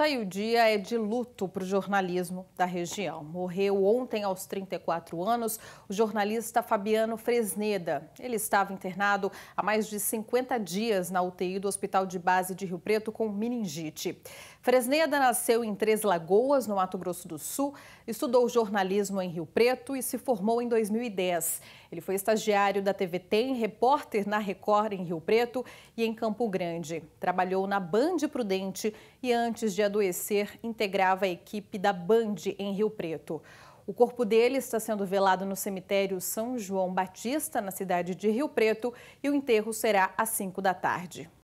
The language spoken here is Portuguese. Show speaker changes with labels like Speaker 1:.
Speaker 1: Tá o dia é de luto para o jornalismo da região. Morreu ontem aos 34 anos o jornalista Fabiano Fresneda. Ele estava internado há mais de 50 dias na UTI do Hospital de Base de Rio Preto com meningite. Fresneda nasceu em Três Lagoas, no Mato Grosso do Sul, estudou jornalismo em Rio Preto e se formou em 2010. Ele foi estagiário da TV Tem, repórter na Record em Rio Preto e em Campo Grande. Trabalhou na Band Prudente e antes de adoecer, integrava a equipe da Band em Rio Preto. O corpo dele está sendo velado no cemitério São João Batista, na cidade de Rio Preto, e o enterro será às 5 da tarde.